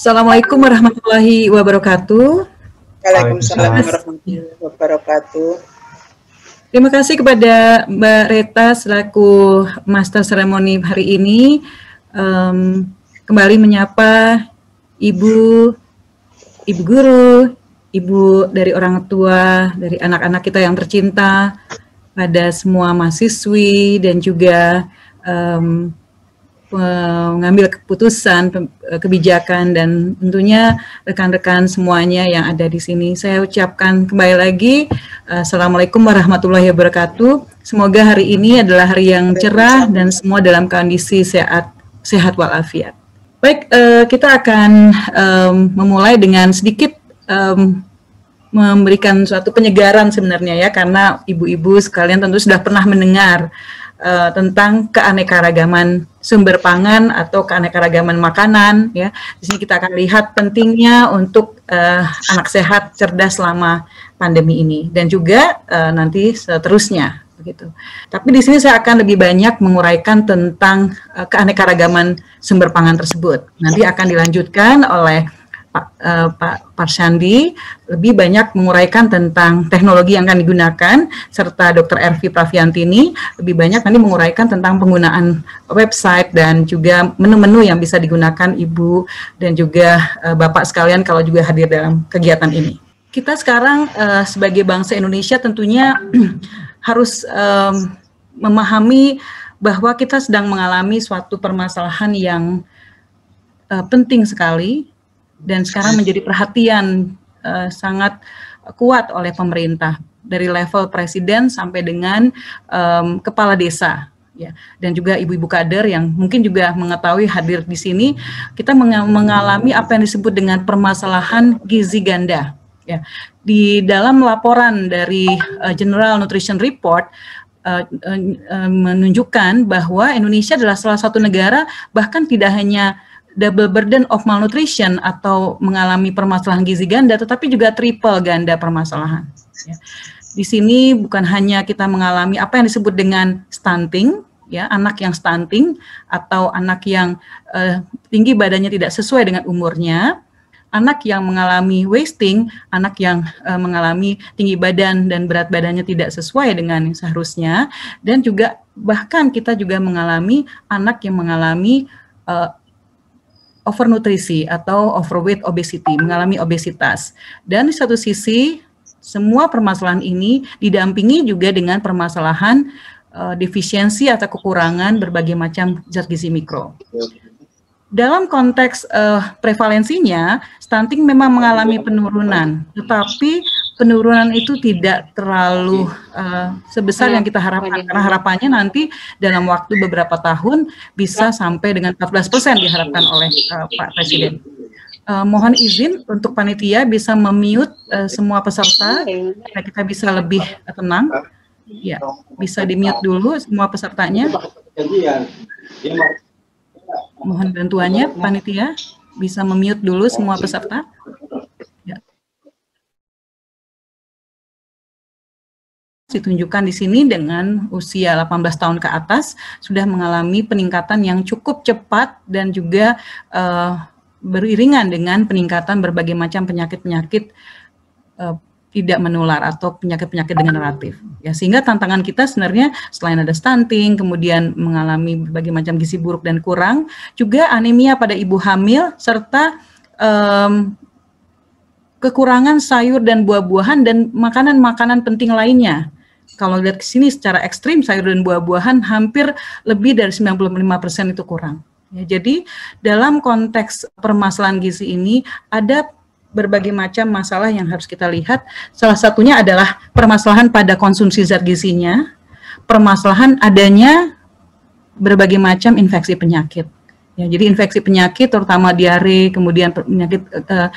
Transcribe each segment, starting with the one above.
Assalamualaikum warahmatullahi wabarakatuh. Waalaikumsalam warahmatullahi wabarakatuh. Terima kasih kepada Mbak Reta selaku Master seremoni hari ini. Um, kembali menyapa Ibu, Ibu Guru, Ibu dari orang tua, dari anak-anak kita yang tercinta, pada semua mahasiswi dan juga um, Eh, mengambil keputusan, eh, kebijakan dan tentunya rekan-rekan semuanya yang ada di sini. Saya ucapkan kembali lagi eh, Assalamualaikum warahmatullahi wabarakatuh. Semoga hari ini adalah hari yang cerah dan semua dalam kondisi sehat sehat walafiat. Baik, kita akan memulai dengan sedikit memberikan suatu penyegaran sebenarnya ya karena ibu-ibu sekalian tentu sudah pernah mendengar uh, tentang keanekaragaman sumber pangan atau keanekaragaman makanan ya. Di sini kita akan lihat pentingnya untuk uh, anak sehat cerdas selama pandemi ini dan juga uh, nanti seterusnya begitu. Tapi di sini saya akan lebih banyak menguraikan tentang uh, keanekaragaman sumber pangan tersebut. Nanti akan dilanjutkan oleh Pak, uh, Pak Parsandi lebih banyak menguraikan tentang teknologi yang akan digunakan serta Dr. Ervi Praviantini lebih banyak nanti menguraikan tentang penggunaan website dan juga menu-menu yang bisa digunakan Ibu dan juga uh, Bapak sekalian kalau juga hadir dalam kegiatan ini. Kita sekarang uh, sebagai bangsa Indonesia tentunya harus um, memahami bahwa kita sedang mengalami suatu permasalahan yang uh, penting sekali dan sekarang menjadi perhatian uh, sangat kuat oleh pemerintah dari level presiden sampai dengan um, kepala desa ya dan juga ibu-ibu kader yang mungkin juga mengetahui hadir di sini kita mengalami apa yang disebut dengan permasalahan gizi ganda ya di dalam laporan dari uh, General Nutrition Report Uh, uh, uh, menunjukkan bahwa Indonesia adalah salah satu negara bahkan tidak hanya double burden of malnutrition atau mengalami permasalahan gizi ganda, tetapi juga triple ganda permasalahan. Ya. Di sini bukan hanya kita mengalami apa yang disebut dengan stunting, ya anak yang stunting atau anak yang eh, tinggi badannya tidak sesuai dengan umurnya, anak yang mengalami wasting, anak yang eh, mengalami tinggi badan dan berat badannya tidak sesuai dengan seharusnya, dan juga bahkan kita juga mengalami anak yang mengalami eh, overnutrisi atau overweight obesity, mengalami obesitas. Dan di satu sisi semua permasalahan ini didampingi juga dengan permasalahan uh, defisiensi atau kekurangan berbagai macam zat gizi mikro. Dalam konteks uh, prevalensinya, stunting memang mengalami penurunan, tetapi penurunan itu iya. tidak terlalu uh, sebesar iya, yang kita harapkan karena harapannya nanti dalam waktu beberapa tahun bisa sampai dengan 14 persen diharapkan oleh uh, Pak Presiden. Uh, mohon izin untuk panitia bisa memiut uh, semua peserta, kita bisa lebih tenang. Ya, bisa dimiut dulu semua pesertanya. Mohon bantuannya panitia bisa memiut dulu semua peserta. ditunjukkan di sini dengan usia 18 tahun ke atas sudah mengalami peningkatan yang cukup cepat dan juga uh, beriringan dengan peningkatan berbagai macam penyakit-penyakit eh, tidak menular atau penyakit-penyakit degeneratif. Ya, sehingga tantangan kita sebenarnya selain ada stunting, kemudian mengalami berbagai macam gizi buruk dan kurang, juga anemia pada ibu hamil serta um, kekurangan sayur dan buah-buahan dan makanan-makanan penting lainnya kalau lihat ke sini secara ekstrim sayur dan buah-buahan hampir lebih dari 95% itu kurang. Ya, jadi dalam konteks permasalahan gizi ini ada berbagai macam masalah yang harus kita lihat. Salah satunya adalah permasalahan pada konsumsi zat gizinya, permasalahan adanya berbagai macam infeksi penyakit. Ya, jadi infeksi penyakit terutama diare, kemudian penyakit uh,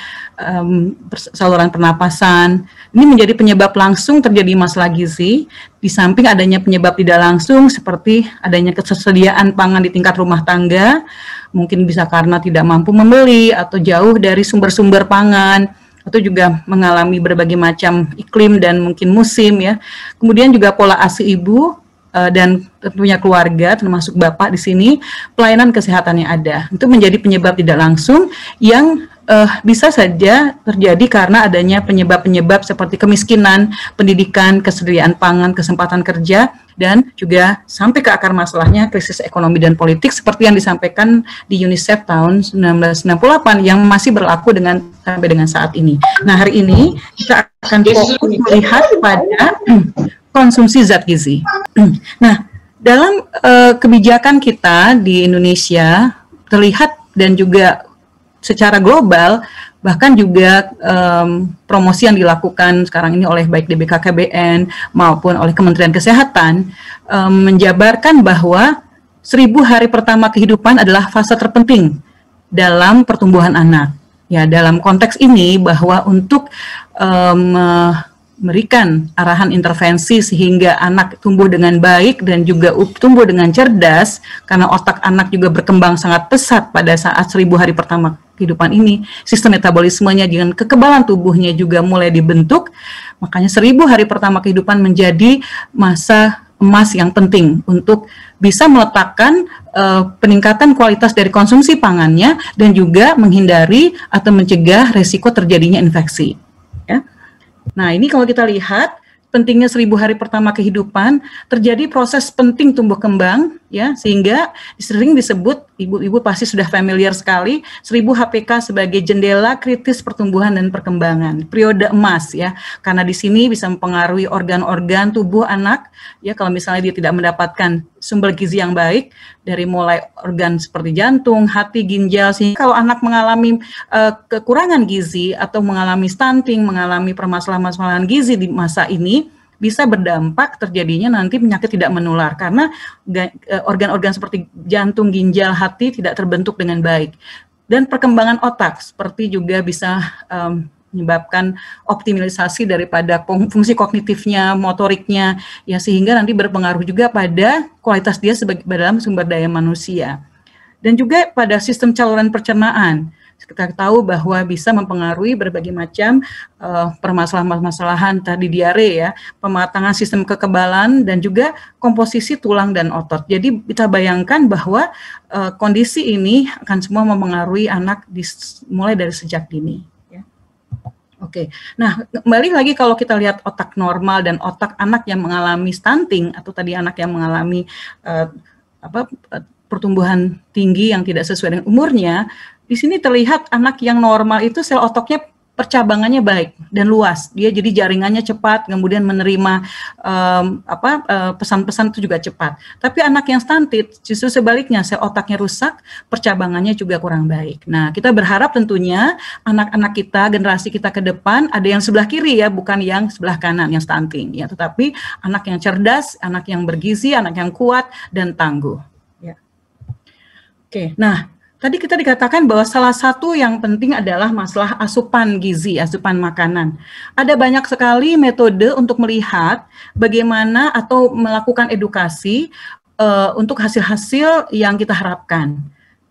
um, saluran pernapasan, ini menjadi penyebab langsung terjadi masalah gizi, di samping adanya penyebab tidak langsung seperti adanya ketersediaan pangan di tingkat rumah tangga, mungkin bisa karena tidak mampu membeli atau jauh dari sumber-sumber pangan, atau juga mengalami berbagai macam iklim dan mungkin musim ya. Kemudian juga pola ASI ibu Eh, dan tentunya keluarga termasuk bapak di sini pelayanan kesehatannya ada itu menjadi penyebab tidak langsung yang uh, bisa saja terjadi karena adanya penyebab-penyebab seperti kemiskinan, pendidikan, kesediaan pangan, kesempatan kerja, dan juga sampai ke akar masalahnya krisis ekonomi dan politik seperti yang disampaikan di UNICEF tahun 1968 yang masih berlaku dengan sampai dengan saat ini. Nah, hari ini kita akan fokus melihat pada konsumsi zat gizi. Nah, dalam uh, kebijakan kita di Indonesia terlihat dan juga secara global bahkan juga um, promosi yang dilakukan sekarang ini oleh baik DBKKBN maupun oleh Kementerian Kesehatan um, menjabarkan bahwa seribu hari pertama kehidupan adalah fase terpenting dalam pertumbuhan anak. Ya, dalam konteks ini bahwa untuk um, memberikan arahan intervensi sehingga anak tumbuh dengan baik dan juga tumbuh dengan cerdas karena otak anak juga berkembang sangat pesat pada saat seribu hari pertama kehidupan ini sistem metabolismenya dengan kekebalan tubuhnya juga mulai dibentuk makanya seribu hari pertama kehidupan menjadi masa emas yang penting untuk bisa meletakkan uh, peningkatan kualitas dari konsumsi pangannya dan juga menghindari atau mencegah resiko terjadinya infeksi ya Nah, ini kalau kita lihat pentingnya seribu hari pertama kehidupan terjadi proses penting tumbuh kembang ya sehingga sering disebut ibu-ibu pasti sudah familiar sekali seribu HPK sebagai jendela kritis pertumbuhan dan perkembangan periode emas ya karena di sini bisa mempengaruhi organ-organ tubuh anak ya kalau misalnya dia tidak mendapatkan sumber gizi yang baik dari mulai organ seperti jantung, hati, ginjal. Sehingga kalau anak mengalami uh, kekurangan gizi atau mengalami stunting, mengalami permasalahan-permasalahan gizi di masa ini bisa berdampak terjadinya nanti penyakit tidak menular karena eh, organ-organ seperti jantung, ginjal, hati tidak terbentuk dengan baik dan perkembangan otak seperti juga bisa um, menyebabkan optimalisasi daripada fungsi kognitifnya, motoriknya, ya sehingga nanti berpengaruh juga pada kualitas dia sebagai dalam sumber daya manusia. Dan juga pada sistem saluran pencernaan. Kita tahu bahwa bisa mempengaruhi berbagai macam uh, permasalahan-permasalahan tadi diare ya, pematangan sistem kekebalan dan juga komposisi tulang dan otot. Jadi kita bayangkan bahwa uh, kondisi ini akan semua mempengaruhi anak di, mulai dari sejak dini. Oke, okay. nah kembali lagi kalau kita lihat otak normal dan otak anak yang mengalami stunting atau tadi anak yang mengalami uh, apa pertumbuhan tinggi yang tidak sesuai dengan umurnya, di sini terlihat anak yang normal itu sel otaknya percabangannya baik dan luas. Dia jadi jaringannya cepat, kemudian menerima um, apa eh, pesan-pesan itu juga cepat. Tapi anak yang stunted justru sebaliknya, sel otaknya rusak, percabangannya juga kurang baik. Nah, kita berharap tentunya anak-anak kita, generasi kita ke depan ada yang sebelah kiri ya, bukan yang sebelah kanan yang stunting ya, tetapi anak yang cerdas, anak yang bergizi, anak yang kuat dan tangguh. Ya. Oke, nah Tadi kita dikatakan bahwa salah satu yang penting adalah masalah asupan gizi, asupan makanan. Ada banyak sekali metode untuk melihat bagaimana atau melakukan edukasi uh, untuk hasil-hasil yang kita harapkan.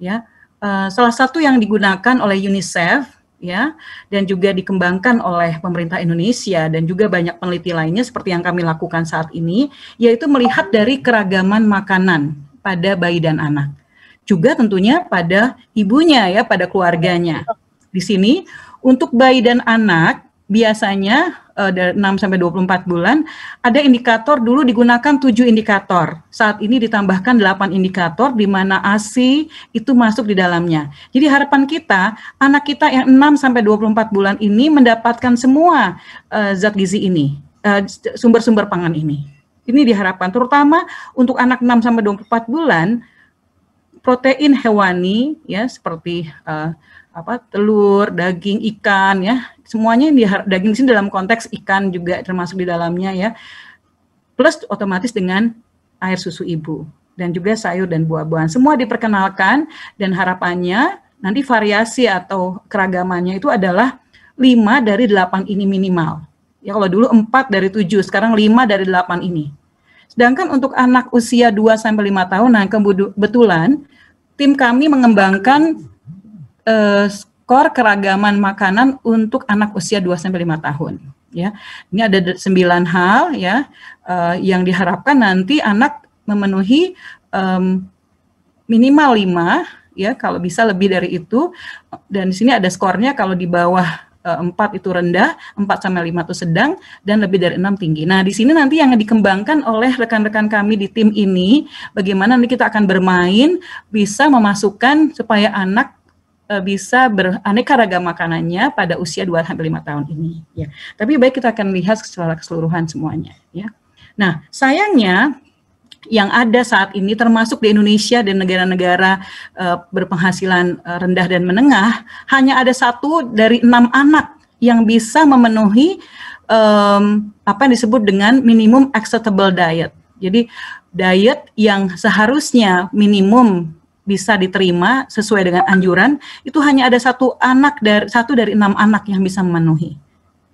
Ya, uh, salah satu yang digunakan oleh UNICEF ya dan juga dikembangkan oleh pemerintah Indonesia dan juga banyak peneliti lainnya seperti yang kami lakukan saat ini yaitu melihat dari keragaman makanan pada bayi dan anak juga tentunya pada ibunya ya, pada keluarganya. Di sini untuk bayi dan anak biasanya uh, dari 6 sampai 24 bulan ada indikator dulu digunakan 7 indikator. Saat ini ditambahkan 8 indikator di mana ASI itu masuk di dalamnya. Jadi harapan kita anak kita yang 6 sampai 24 bulan ini mendapatkan semua uh, zat gizi ini, eh, sumber-sumber uh, pangan ini. Ini diharapkan terutama untuk anak 6 sampai 24 bulan protein hewani ya seperti uh, apa telur, daging, ikan ya. Semuanya yang dihar- daging sini dalam konteks ikan juga termasuk di dalamnya ya. Plus otomatis dengan air susu ibu dan juga sayur dan buah-buahan. Semua diperkenalkan dan harapannya nanti variasi atau keragamannya itu adalah lima dari delapan ini minimal. Ya kalau dulu empat dari tujuh sekarang lima dari delapan ini. Sedangkan untuk anak usia 2 sampai 5 tahun, nah kebetulan tim kami mengembangkan uh, skor keragaman makanan untuk anak usia 2 sampai 5 tahun ya. Ini ada sembilan hal ya uh, yang diharapkan nanti anak memenuhi um, minimal lima ya kalau bisa lebih dari itu dan di sini ada skornya kalau di bawah 4 eh, itu rendah, 4 sampai 5 itu sedang, dan lebih dari 6 tinggi. Nah, di sini nanti yang dikembangkan oleh rekan-rekan kami di tim ini, bagaimana nanti kita akan bermain, bisa memasukkan supaya anak eh, bisa beraneka ragam makanannya pada usia 2 sampai 5 tahun ini ya. Tapi baik kita akan lihat secara keseluruhan semuanya ya. Nah, sayangnya yang ada saat ini termasuk di Indonesia dan negara-negara uh, berpenghasilan uh, rendah dan menengah hanya ada satu dari enam anak yang bisa memenuhi um, apa yang disebut dengan minimum acceptable diet. Jadi diet yang seharusnya minimum bisa diterima sesuai dengan anjuran itu hanya ada satu anak dari satu dari enam anak yang bisa memenuhi,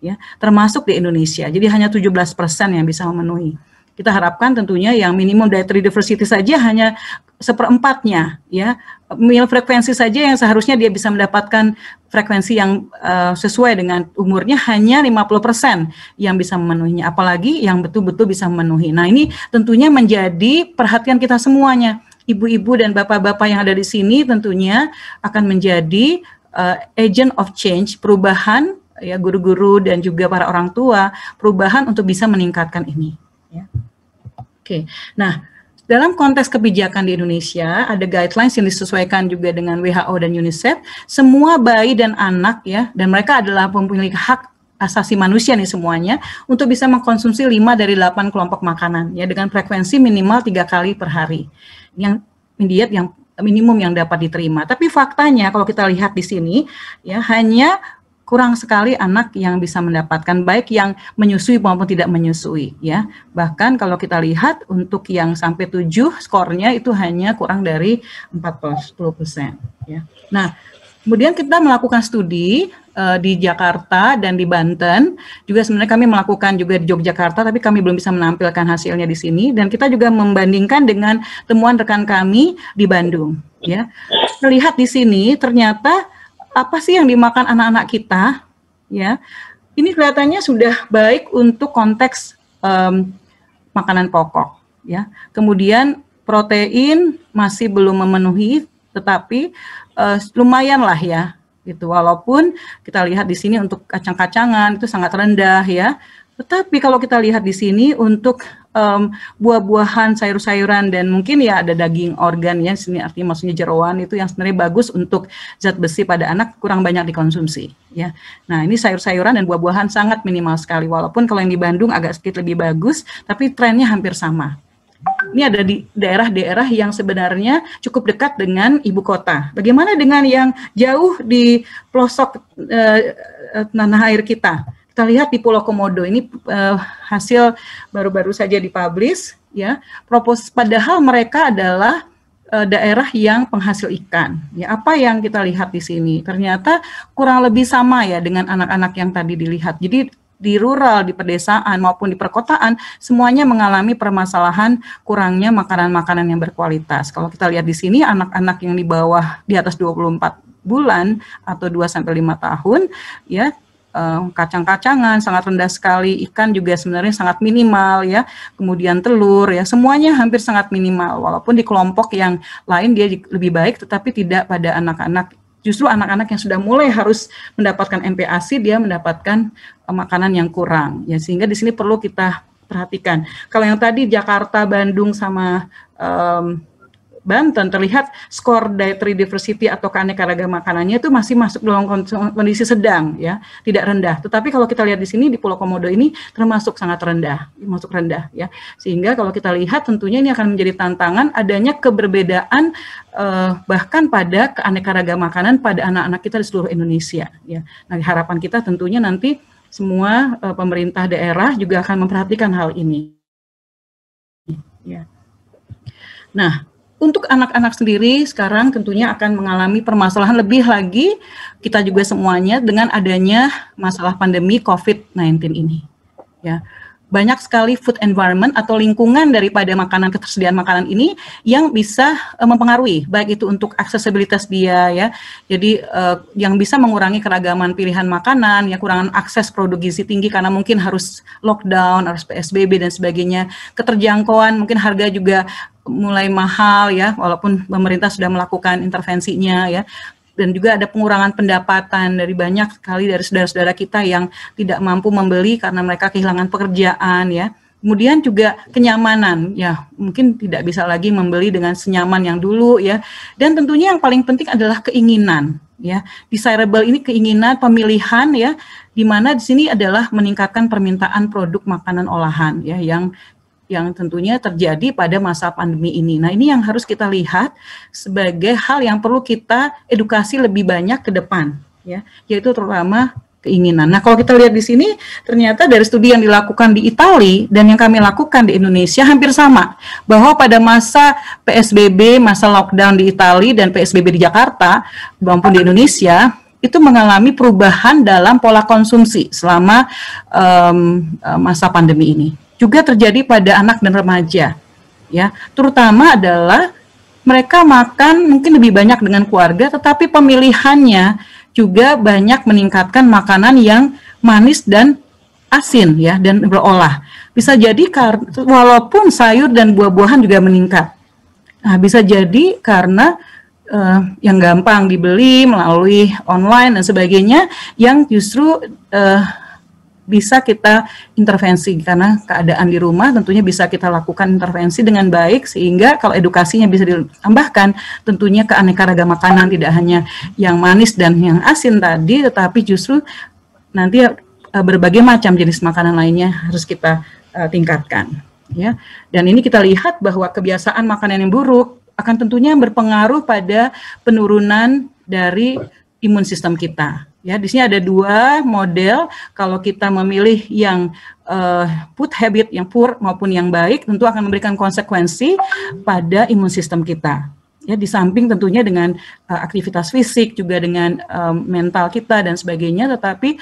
ya termasuk di Indonesia. Jadi hanya 17 persen yang bisa memenuhi kita harapkan tentunya yang minimum dietary diversity saja hanya seperempatnya ya mil frekuensi saja yang seharusnya dia bisa mendapatkan frekuensi yang uh, sesuai dengan umurnya hanya 50% yang bisa memenuhinya apalagi yang betul-betul bisa memenuhi. Nah, ini tentunya menjadi perhatian kita semuanya. Ibu-ibu dan bapak-bapak yang ada di sini tentunya akan menjadi uh, agent of change, perubahan ya guru-guru dan juga para orang tua, perubahan untuk bisa meningkatkan ini ya. Oke, nah dalam konteks kebijakan di Indonesia ada guidelines yang disesuaikan juga dengan WHO dan UNICEF. Semua bayi dan anak ya, dan mereka adalah pemilik hak asasi manusia nih semuanya untuk bisa mengkonsumsi 5 dari 8 kelompok makanan ya dengan frekuensi minimal tiga kali per hari yang diet yang minimum yang dapat diterima. Tapi faktanya kalau kita lihat di sini ya hanya kurang sekali anak yang bisa mendapatkan baik yang menyusui maupun tidak menyusui ya. Bahkan kalau kita lihat untuk yang sampai 7 skornya itu hanya kurang dari 40% persen ya. Nah, kemudian kita melakukan studi uh, di Jakarta dan di Banten. Juga sebenarnya kami melakukan juga di Yogyakarta tapi kami belum bisa menampilkan hasilnya di sini dan kita juga membandingkan dengan temuan rekan kami di Bandung ya. Terlihat di sini ternyata apa sih yang dimakan anak-anak kita ya ini kelihatannya sudah baik untuk konteks um, makanan pokok ya kemudian protein masih belum memenuhi tetapi uh, lumayan lah ya gitu walaupun kita lihat di sini untuk kacang-kacangan itu sangat rendah ya tetapi kalau kita lihat di sini untuk um, buah-buahan, sayur-sayuran dan mungkin ya ada daging organ ya sini artinya maksudnya jeroan itu yang sebenarnya bagus untuk zat besi pada anak kurang banyak dikonsumsi ya. Nah, ini sayur-sayuran dan buah-buahan sangat minimal sekali walaupun kalau yang di Bandung agak sedikit lebih bagus tapi trennya hampir sama ini ada di daerah-daerah yang sebenarnya cukup dekat dengan ibu kota. Bagaimana dengan yang jauh di pelosok eh, eh tanah air kita? kita lihat di Pulau Komodo ini uh, hasil baru-baru saja dipublish ya propos padahal mereka adalah eh, daerah yang penghasil ikan ya apa yang kita lihat di sini ternyata kurang lebih sama ya dengan anak-anak yang tadi dilihat jadi di rural, di pedesaan maupun di perkotaan semuanya mengalami permasalahan kurangnya makanan-makanan yang berkualitas. Kalau kita lihat di sini anak-anak yang di bawah di atas 24 bulan atau 2 sampai 5 tahun ya Eh, kacang-kacangan sangat rendah sekali, ikan juga sebenarnya sangat minimal ya, kemudian telur ya, semuanya hampir sangat minimal. Walaupun di kelompok yang lain dia lebih baik, tetapi tidak pada anak-anak. Justru anak-anak yang sudah mulai harus mendapatkan MPASI dia mendapatkan eh, makanan yang kurang ya, sehingga di sini perlu kita perhatikan. Kalau yang tadi Jakarta, Bandung sama um, Banten terlihat skor dietary diversity atau keanekaragaman makanannya itu masih masuk dalam kondisi sedang ya, tidak rendah. Tetapi kalau kita lihat di sini di Pulau Komodo ini termasuk sangat rendah, masuk rendah ya. Sehingga kalau kita lihat tentunya ini akan menjadi tantangan adanya keberbedaan eh, bahkan pada keanekaragaman makanan pada anak-anak kita di seluruh Indonesia ya. Nah, harapan kita tentunya nanti semua eh, pemerintah daerah juga akan memperhatikan hal ini. Ya. Nah, untuk anak-anak sendiri sekarang tentunya akan mengalami permasalahan lebih lagi kita juga semuanya dengan adanya masalah pandemi COVID-19 ini. Ya banyak sekali food environment atau lingkungan daripada makanan ketersediaan makanan ini yang bisa eh, mempengaruhi baik itu untuk aksesibilitas dia ya jadi uh, yang bisa mengurangi keragaman pilihan makanan ya kurangan akses produk gizi tinggi karena mungkin harus lockdown harus psbb dan sebagainya keterjangkauan mungkin harga juga mulai mahal ya walaupun pemerintah sudah melakukan intervensinya ya dan juga ada pengurangan pendapatan dari banyak sekali dari saudara-saudara kita yang tidak mampu membeli karena mereka kehilangan pekerjaan ya. Kemudian juga kenyamanan, ya mungkin tidak bisa lagi membeli dengan senyaman yang dulu ya. Dan tentunya yang paling penting adalah keinginan, ya. Desirable ini keinginan pemilihan ya, di mana di sini adalah meningkatkan permintaan produk makanan olahan ya yang yang tentunya terjadi pada masa pandemi ini. Nah, ini yang harus kita lihat sebagai hal yang perlu kita edukasi lebih banyak ke depan, ya, yaitu terutama keinginan. Nah, kalau kita lihat di sini, ternyata dari studi yang dilakukan di Italia dan yang kami lakukan di Indonesia hampir sama, bahwa pada masa PSBB, masa lockdown di Italia dan PSBB di Jakarta, maupun di Indonesia, itu mengalami perubahan dalam pola konsumsi selama um, masa pandemi ini juga terjadi pada anak dan remaja. Ya, terutama adalah mereka makan mungkin lebih banyak dengan keluarga tetapi pemilihannya juga banyak meningkatkan makanan yang manis dan asin ya dan berolah. Bisa jadi walaupun sayur dan buah-buahan juga meningkat. Nah, bisa jadi karena uh, yang gampang dibeli melalui online dan sebagainya yang justru uh, bisa kita intervensi karena keadaan di rumah tentunya bisa kita lakukan intervensi dengan baik sehingga kalau edukasinya bisa ditambahkan tentunya keanekaragaman makanan tidak hanya yang manis dan yang asin tadi tetapi justru nanti eh, berbagai macam jenis makanan lainnya harus kita eh, tingkatkan ya. Dan ini kita lihat bahwa kebiasaan makanan yang buruk akan tentunya berpengaruh pada penurunan dari imun sistem kita Ya, di sini ada dua model. Kalau kita memilih yang uh, put habit, yang poor maupun yang baik, tentu akan memberikan konsekuensi pada imun sistem kita. Ya, di samping tentunya dengan uh, aktivitas fisik, juga dengan uh, mental kita dan sebagainya. Tetapi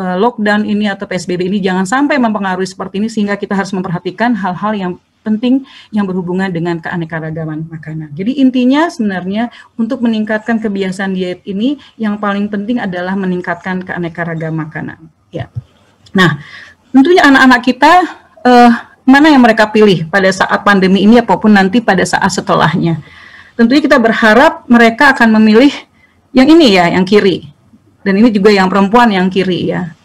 uh, lockdown ini atau PSBB ini jangan sampai mempengaruhi seperti ini sehingga kita harus memperhatikan hal-hal yang penting yang berhubungan dengan keanekaragaman makanan. Jadi intinya sebenarnya untuk meningkatkan kebiasaan diet ini yang paling penting adalah meningkatkan keanekaragaman makanan. Ya. Nah, tentunya anak-anak kita eh, mana yang mereka pilih pada saat pandemi ini apapun nanti pada saat setelahnya. Tentunya kita berharap mereka akan memilih yang ini ya, yang kiri. Dan ini juga yang perempuan yang kiri ya.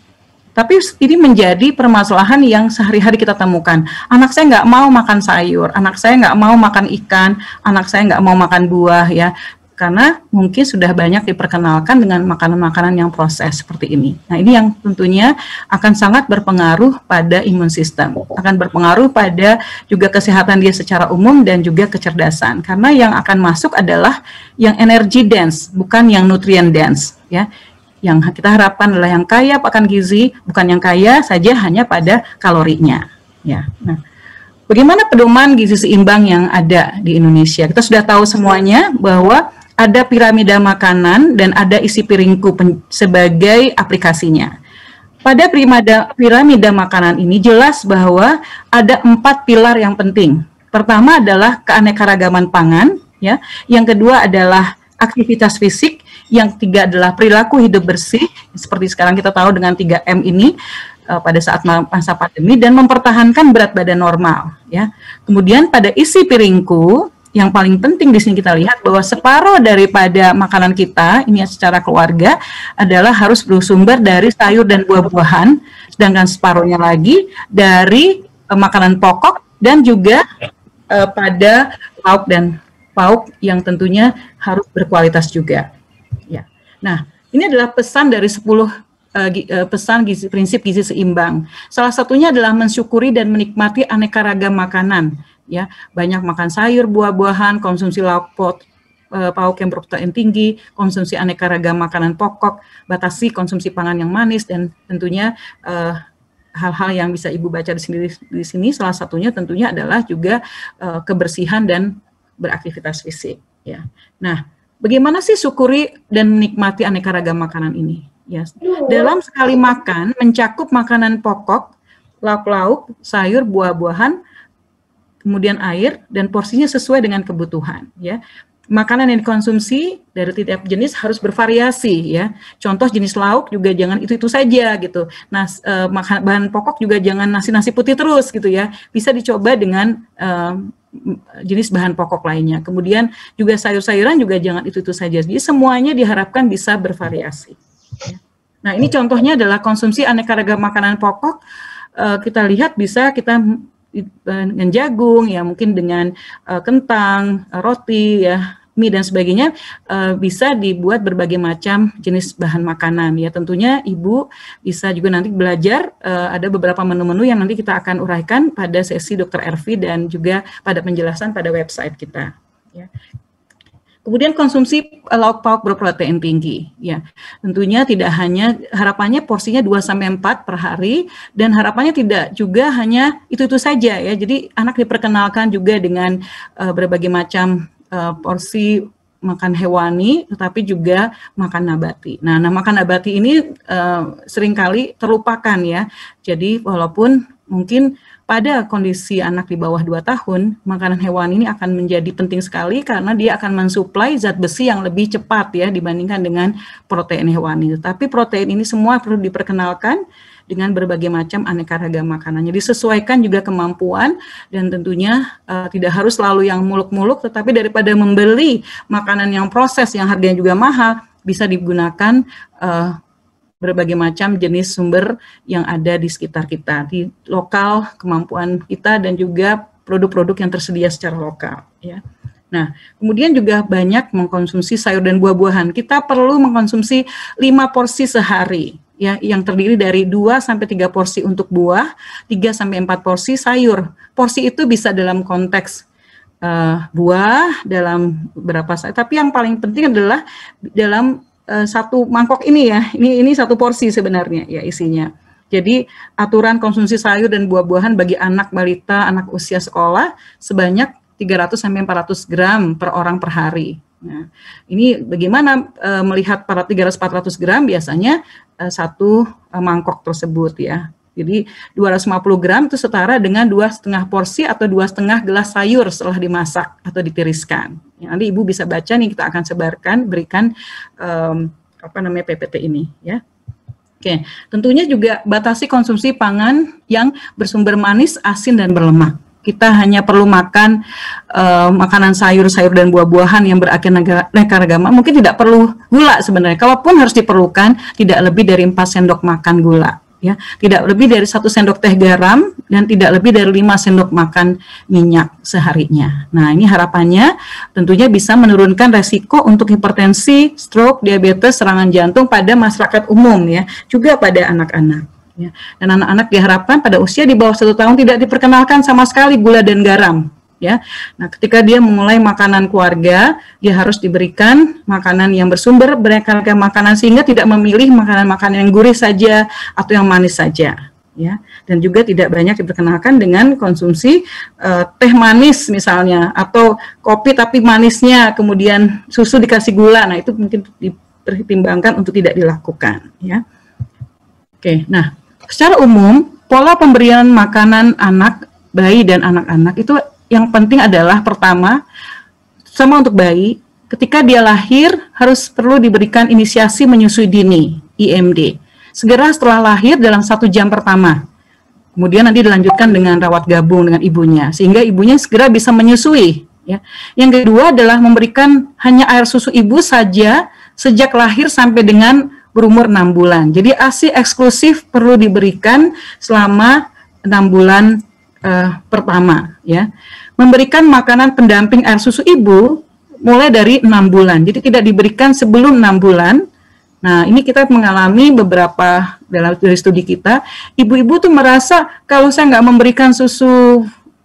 Tapi ini menjadi permasalahan yang sehari-hari kita temukan. Anak saya nggak mau makan sayur, anak saya nggak mau makan ikan, anak saya nggak mau makan buah ya, karena mungkin sudah banyak diperkenalkan dengan makanan-makanan yang proses seperti ini. Nah ini yang tentunya akan sangat berpengaruh pada imun sistem, akan berpengaruh pada juga kesehatan dia secara umum dan juga kecerdasan. Karena yang akan masuk adalah yang energi dense, bukan yang nutrient dense. Ya, yang kita harapkan adalah yang kaya akan gizi, bukan yang kaya saja hanya pada kalorinya. Ya. Nah, bagaimana pedoman gizi seimbang yang ada di Indonesia? Kita sudah tahu semuanya bahwa ada piramida makanan dan ada isi piringku sebagai aplikasinya. Pada piramida, piramida makanan ini jelas bahwa ada empat pilar yang penting. Pertama adalah keanekaragaman pangan, ya. Yang kedua adalah aktivitas fisik, yang tiga adalah perilaku hidup bersih seperti sekarang kita tahu dengan 3M ini eh, pada saat masa pandemi dan mempertahankan berat badan normal ya. Kemudian pada isi piringku yang paling penting di sini kita lihat bahwa separuh daripada makanan kita ini secara keluarga adalah harus bersumber dari sayur dan buah-buahan, sedangkan separuhnya lagi dari uh, makanan pokok dan juga uh, pada lauk dan pauk yang tentunya harus berkualitas juga. Nah, ini adalah pesan dari 10 eh, eh, pesan gizi, prinsip gizi seimbang. Salah satunya adalah mensyukuri dan menikmati aneka ragam makanan, ya. Banyak makan sayur, buah-buahan, konsumsi lauk pot, e, pauk yang berprotein tinggi, konsumsi aneka ragam makanan pokok, batasi konsumsi pangan yang manis dan tentunya hal hal-hal yang bisa ibu baca di sini di sini salah satunya tentunya adalah juga e, kebersihan dan beraktivitas fisik ya. Nah, Bagaimana sih syukuri dan menikmati aneka ragam makanan ini? Ya. Yes. Dalam sekali makan mencakup makanan pokok, lauk-lauk, sayur, buah-buahan, kemudian air dan porsinya sesuai dengan kebutuhan ya makanan yang dikonsumsi dari tiap jenis harus bervariasi ya. Contoh jenis lauk juga jangan itu-itu saja gitu. Nah, eh, bahan pokok juga jangan nasi-nasi putih terus gitu ya. Bisa dicoba dengan eh, jenis bahan pokok lainnya. Kemudian juga sayur-sayuran juga jangan itu-itu saja. Jadi semuanya diharapkan bisa bervariasi. Ya. Nah, ini contohnya adalah konsumsi aneka ragam makanan pokok. Eh, kita lihat bisa kita eh, dengan jagung ya mungkin dengan eh, kentang, eh, roti ya mie dan sebagainya uh, bisa dibuat berbagai macam jenis bahan makanan ya tentunya ibu bisa juga nanti belajar uh, ada beberapa menu-menu yang nanti kita akan uraikan pada sesi dokter Ervi dan juga pada penjelasan pada website kita ya. Kemudian konsumsi eh, lauk pauk berprotein tinggi. Ya, tentunya tidak hanya harapannya porsinya 2 sampai 4 per hari dan harapannya tidak juga hanya itu-itu saja ya. Jadi anak diperkenalkan juga dengan uh, berbagai macam uh, porsi makan hewani tetapi juga makan nabati. Nah, nah makan nabati ini uh, seringkali terlupakan ya. Jadi walaupun mungkin pada kondisi anak di bawah 2 tahun, makanan hewan ini akan menjadi penting sekali karena dia akan mensuplai zat besi yang lebih cepat ya dibandingkan dengan protein hewani. Tapi protein ini semua perlu diperkenalkan dengan berbagai macam aneka ragam makanan. Jadi sesuaikan juga kemampuan dan tentunya uh, tidak harus selalu yang muluk-muluk, tetapi daripada membeli makanan yang proses yang harganya juga mahal, bisa digunakan uh, berbagai macam jenis sumber yang ada di sekitar kita, di lokal, kemampuan kita, dan juga produk-produk yang tersedia secara lokal. Ya. Nah, kemudian juga banyak mengkonsumsi sayur dan buah-buahan. Kita perlu mengkonsumsi lima porsi sehari ya yang terdiri dari 2 sampai 3 porsi untuk buah, 3 sampai 4 porsi sayur. Porsi itu bisa dalam konteks uh, buah, dalam berapa saat. Tapi yang paling penting adalah dalam uh, satu mangkok ini ya. Ini ini satu porsi sebenarnya ya isinya. Jadi aturan konsumsi sayur dan buah-buahan bagi anak balita, anak usia sekolah sebanyak 300 sampai 400 gram per orang per hari. Nah, ini bagaimana e, melihat 300-400 gram biasanya e, satu e, mangkok tersebut ya. Jadi 250 gram itu setara dengan dua setengah porsi atau dua setengah gelas sayur setelah dimasak atau ditiriskan. Ya, nanti ibu bisa baca nih kita akan sebarkan berikan e, apa namanya PPT ini ya. Oke, tentunya juga batasi konsumsi pangan yang bersumber manis, asin dan berlemak kita hanya perlu makan uh, makanan sayur, sayur dan buah-buahan yang berakhir ragama, mungkin tidak perlu gula sebenarnya. Kalaupun harus diperlukan, tidak lebih dari 4 sendok makan gula ya tidak lebih dari satu sendok teh garam dan tidak lebih dari 5 sendok makan minyak seharinya. Nah ini harapannya tentunya bisa menurunkan resiko untuk hipertensi, stroke, diabetes, serangan jantung pada masyarakat umum ya juga pada anak-anak. Ya. Dan anak-anak diharapkan pada usia di bawah satu tahun tidak diperkenalkan sama sekali gula dan garam. Ya, nah ketika dia memulai makanan keluarga, dia harus diberikan makanan yang bersumber beragam makanan sehingga tidak memilih makanan-makanan yang gurih saja atau yang manis saja ya dan juga tidak banyak diperkenalkan dengan konsumsi uh, teh manis misalnya atau kopi tapi manisnya kemudian susu dikasih gula nah itu mungkin dipertimbangkan untuk tidak dilakukan ya oke nah Secara umum, pola pemberian makanan anak, bayi dan anak-anak itu yang penting adalah pertama, sama untuk bayi, ketika dia lahir harus perlu diberikan inisiasi menyusui dini, IMD. Segera setelah lahir dalam satu jam pertama. Kemudian nanti dilanjutkan dengan rawat gabung dengan ibunya, sehingga ibunya segera bisa menyusui. Ya. Yang kedua adalah memberikan hanya air susu ibu saja sejak lahir sampai dengan berumur 6 bulan. Jadi ASI eksklusif perlu diberikan selama 6 bulan uh, pertama ya. Memberikan makanan pendamping air susu ibu mulai dari 6 bulan. Jadi tidak diberikan sebelum 6 bulan. Nah, ini kita mengalami beberapa dalam dari studi kita, ibu-ibu tuh merasa kalau saya nggak memberikan susu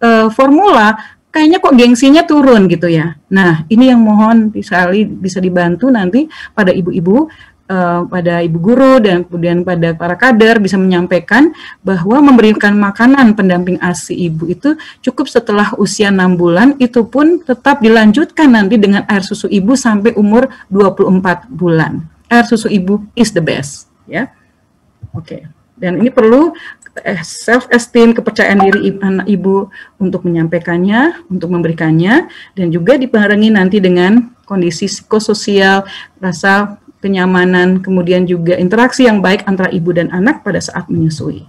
uh, formula, kayaknya kok gengsinya turun gitu ya. Nah, ini yang mohon bisa bisa dibantu nanti pada ibu-ibu Eh, pada ibu guru dan kemudian pada para kader bisa menyampaikan bahwa memberikan makanan pendamping ASI ibu itu cukup setelah usia 6 bulan itu pun tetap dilanjutkan nanti dengan air susu ibu sampai umur 24 bulan. Air susu ibu is the best, ya. Oke. Okay. Dan ini perlu eh, self esteem kepercayaan diri anak ibu untuk menyampaikannya, untuk memberikannya dan juga dipengaruhi nanti dengan kondisi psikososial, rasa kenyamanan, kemudian juga interaksi yang baik antara ibu dan anak pada saat menyusui.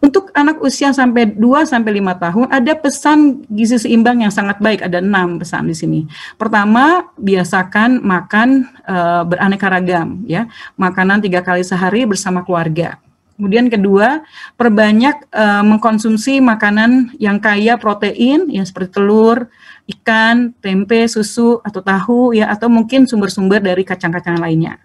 Untuk anak usia sampai 2 sampai 5 tahun ada pesan gizi seimbang yang sangat baik, ada 6 pesan di sini. Pertama, biasakan makan e, beraneka ragam ya. Makanan tiga kali sehari bersama keluarga Kemudian kedua, perbanyak uh, mengkonsumsi makanan yang kaya protein ya seperti telur, ikan, tempe, susu atau tahu ya atau mungkin sumber-sumber dari kacang-kacangan lainnya.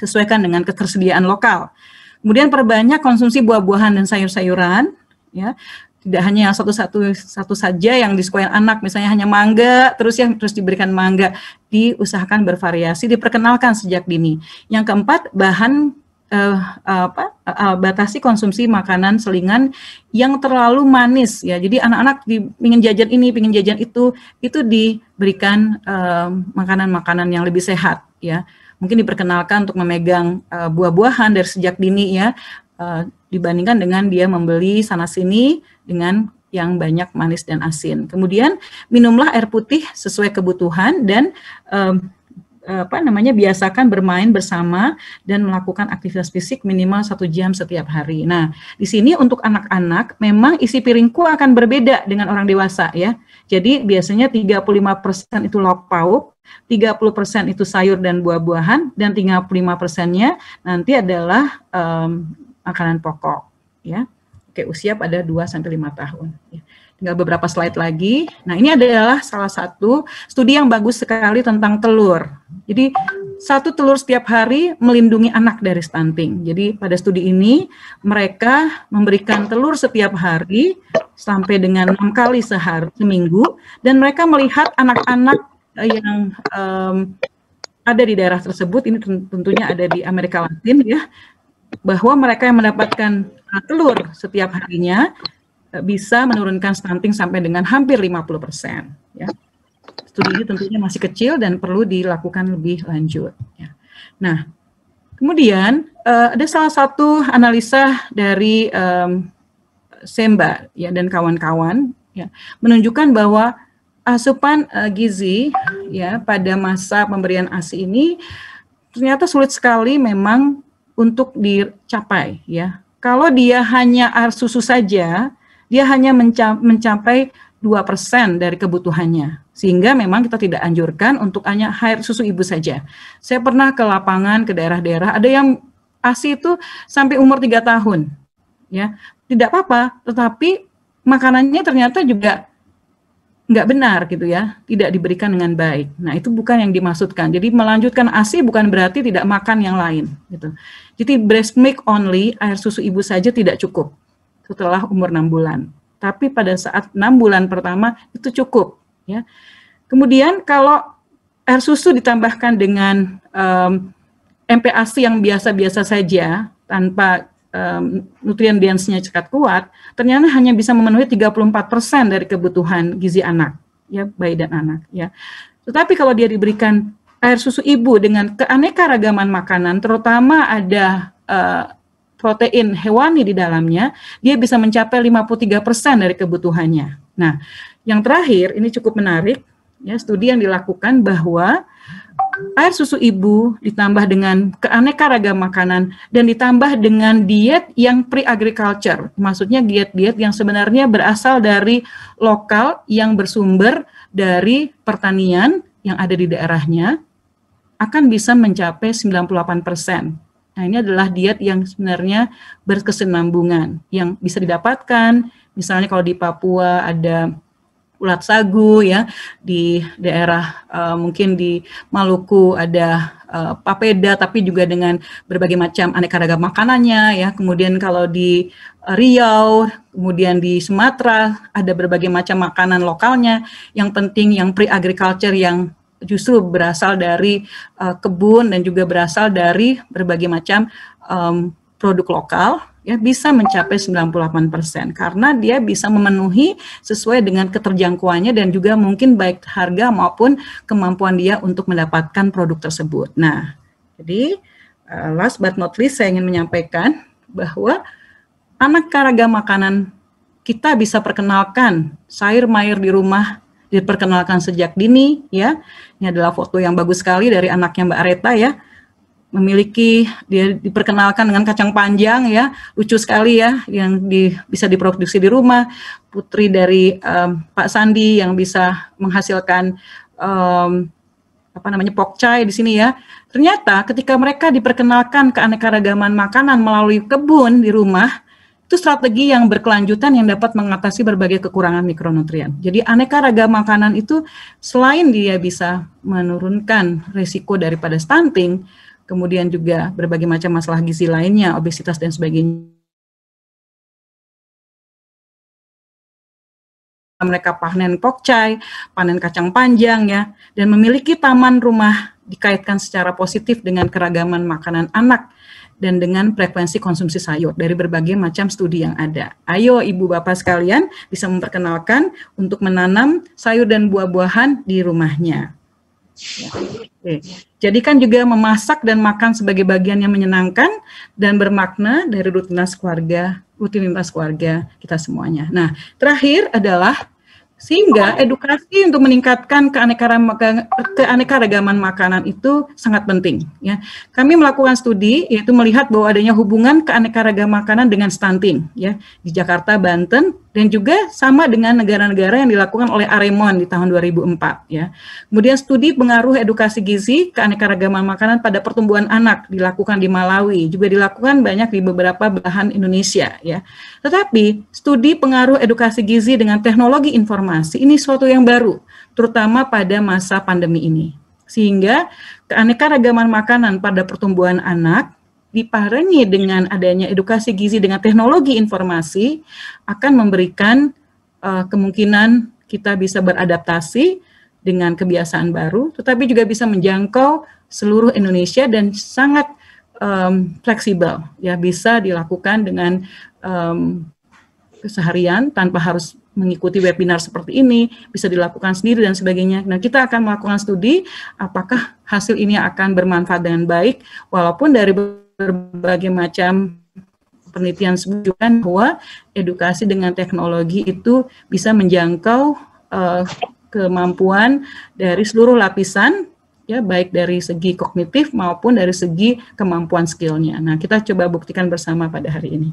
Sesuaikan dengan ketersediaan lokal. Kemudian perbanyak konsumsi buah-buahan dan sayur-sayuran ya. Tidak hanya yang satu-satu satu saja yang disukai anak, misalnya hanya mangga, terus yang terus diberikan mangga, diusahakan bervariasi, diperkenalkan sejak dini. Yang keempat, bahan uh, apa uh, batasi konsumsi makanan selingan yang terlalu manis ya. Jadi anak-anak ingin jajan ini, ingin jajan itu, itu diberikan eh, makanan-makanan uh, yang lebih sehat ya. Mungkin diperkenalkan untuk memegang uh, buah-buahan dari sejak dini ya. Uh, dibandingkan dengan dia membeli sana sini dengan yang banyak manis dan asin. Kemudian minumlah air putih sesuai kebutuhan dan um, Eh, apa namanya biasakan bermain bersama dan melakukan aktivitas fisik minimal satu jam setiap hari. Nah, di sini untuk anak-anak memang isi piringku akan berbeda dengan orang dewasa ya. Jadi biasanya 35% itu lauk pauk, 30% itu sayur dan buah-buahan dan 35 persennya nanti adalah um, makanan pokok ya. Oke, usia pada 2 sampai 5 tahun ya tinggal beberapa slide lagi. Nah, ini adalah salah satu studi yang bagus sekali tentang telur. Jadi, satu telur setiap hari melindungi anak dari stunting. Jadi, pada studi ini mereka memberikan telur setiap hari sampai dengan enam kali sehari seminggu dan mereka melihat anak-anak eh, yang um, ada di daerah tersebut ini tentunya ada di Amerika Latin ya bahwa mereka yang mendapatkan eh, telur setiap harinya bisa menurunkan stunting sampai dengan hampir 50%. Ya. Studi ini tentunya masih kecil dan perlu dilakukan lebih lanjut. Ya. Nah, kemudian uh, ada salah satu analisa dari um, Semba ya dan kawan-kawan ya menunjukkan bahwa asupan uh, gizi ya pada masa pemberian ASI ini ternyata sulit sekali memang untuk dicapai ya. Kalau dia hanya air susu saja, dia hanya menca mencapai 2% dari kebutuhannya. Sehingga memang kita tidak anjurkan untuk hanya air susu ibu saja. Saya pernah ke lapangan, ke daerah-daerah, ada yang ASI itu sampai umur 3 tahun. Ya, tidak apa-apa, tetapi makanannya ternyata juga nggak benar gitu ya, tidak diberikan dengan baik. Nah itu bukan yang dimaksudkan. Jadi melanjutkan ASI bukan berarti tidak makan yang lain gitu. Jadi breast milk only air susu ibu saja tidak cukup setelah umur 6 bulan. Tapi pada saat 6 bulan pertama itu cukup ya. Kemudian kalau air susu ditambahkan dengan um, MPASI yang biasa-biasa saja tanpa um, nutrien densnya cekat kuat, ternyata hanya bisa memenuhi 34% dari kebutuhan gizi anak, ya bayi dan anak, ya. Tetapi kalau dia diberikan air susu ibu dengan keanekaragaman makanan, terutama ada uh, protein hewani di dalamnya, dia bisa mencapai 53% dari kebutuhannya. Nah, yang terakhir ini cukup menarik, ya studi yang dilakukan bahwa air susu ibu ditambah dengan ragam makanan dan ditambah dengan diet yang pre-agriculture. Maksudnya diet-diet yang sebenarnya berasal dari lokal yang bersumber dari pertanian yang ada di daerahnya akan bisa mencapai 98 persen Nah, ini adalah diet yang sebenarnya berkesinambungan yang bisa didapatkan. Misalnya kalau di Papua ada ulat sagu ya, di daerah uh, mungkin di Maluku ada uh, papeda tapi juga dengan berbagai macam aneka ragam makanannya ya. Kemudian kalau di eh, Riau, kemudian di Sumatera ada berbagai macam makanan lokalnya. Yang penting yang pre agriculture yang justru berasal dari uh, kebun dan juga berasal dari berbagai macam um, produk lokal ya bisa mencapai 98% karena dia bisa memenuhi sesuai dengan keterjangkauannya dan juga mungkin baik harga maupun kemampuan dia untuk mendapatkan produk tersebut. Nah, jadi uh, last but not least saya ingin menyampaikan bahwa anak karaga makanan kita bisa perkenalkan sayur mayur di rumah diperkenalkan sejak dini ya. Ini adalah foto yang bagus sekali dari anaknya Mbak Areta ya. Memiliki dia diperkenalkan dengan kacang panjang ya, lucu sekali ya yang di, bisa diproduksi di rumah. Putri dari um, Pak Sandi yang bisa menghasilkan um, apa namanya pokcai di sini ya. Ternyata ketika mereka diperkenalkan keanekaragaman makanan melalui kebun di rumah, itu strategi yang berkelanjutan yang dapat mengatasi berbagai kekurangan mikronutrien. Jadi aneka ragam makanan itu selain dia bisa menurunkan risiko daripada stunting, kemudian juga berbagai macam masalah gizi lainnya, obesitas dan sebagainya. Mereka panen pokcai, panen kacang panjang ya, dan memiliki taman rumah dikaitkan secara positif dengan keragaman makanan anak dan dengan frekuensi konsumsi sayur dari berbagai macam studi yang ada. Ayo Ibu Bapak sekalian bisa memperkenalkan untuk menanam sayur dan buah-buahan di rumahnya. Ya. kan kan juga memasak dan makan sebagai bagian yang menyenangkan dan bermakna dari rutinitas keluarga, rutinitas keluarga kita semuanya. Nah, terakhir adalah sehingga edukasi untuk meningkatkan keanekaragaman, makanan itu sangat penting. Ya. Kami melakukan studi yaitu melihat bahwa adanya hubungan keanekaragaman makanan dengan stunting ya di Jakarta, Banten, dan juga sama dengan negara-negara yang dilakukan oleh Aremon di tahun 2004 ya. Kemudian studi pengaruh edukasi gizi keanekaragaman makanan pada pertumbuhan anak dilakukan di Malawi, juga dilakukan banyak di beberapa bahan Indonesia ya. Tetapi studi pengaruh edukasi gizi dengan teknologi informasi ini suatu yang baru terutama pada masa pandemi ini. Sehingga keanekaragaman makanan pada pertumbuhan anak diparengi dengan adanya edukasi gizi dengan teknologi informasi akan memberikan uh, kemungkinan kita bisa beradaptasi dengan kebiasaan baru, tetapi juga bisa menjangkau seluruh Indonesia dan sangat um, fleksibel, ya bisa dilakukan dengan um, keseharian tanpa harus mengikuti webinar seperti ini, bisa dilakukan sendiri dan sebagainya. Nah, kita akan melakukan studi apakah hasil ini akan bermanfaat dengan baik, walaupun dari berbagai macam penelitian sebutkan bahwa edukasi dengan teknologi itu bisa menjangkau uh, kemampuan dari seluruh lapisan ya baik dari segi kognitif maupun dari segi kemampuan skillnya. Nah kita coba buktikan bersama pada hari ini.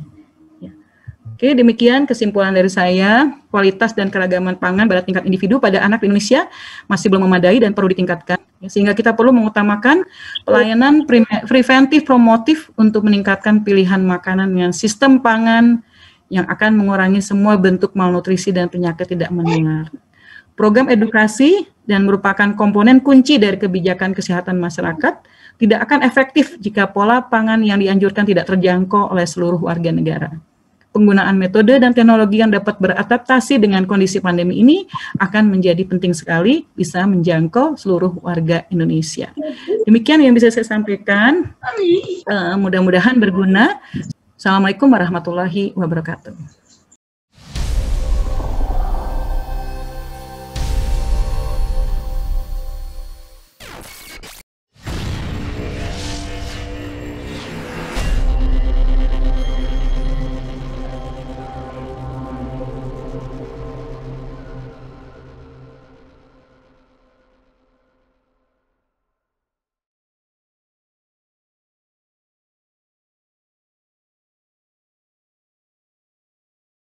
Oke, demikian kesimpulan dari saya. Kualitas dan keragaman pangan pada tingkat individu pada anak di Indonesia masih belum memadai dan perlu ditingkatkan. Sehingga kita perlu mengutamakan pelayanan preventif promotif untuk meningkatkan pilihan makanan dengan sistem pangan yang akan mengurangi semua bentuk malnutrisi dan penyakit tidak menular. Program edukasi dan merupakan komponen kunci dari kebijakan kesehatan masyarakat tidak akan efektif jika pola pangan yang dianjurkan tidak terjangkau oleh seluruh warga negara penggunaan metode dan teknologi yang dapat beradaptasi dengan kondisi pandemi ini akan menjadi penting sekali bisa menjangkau seluruh warga Indonesia. Demikian yang bisa saya sampaikan. Uh, mudah-mudahan berguna. Assalamualaikum warahmatullahi wabarakatuh.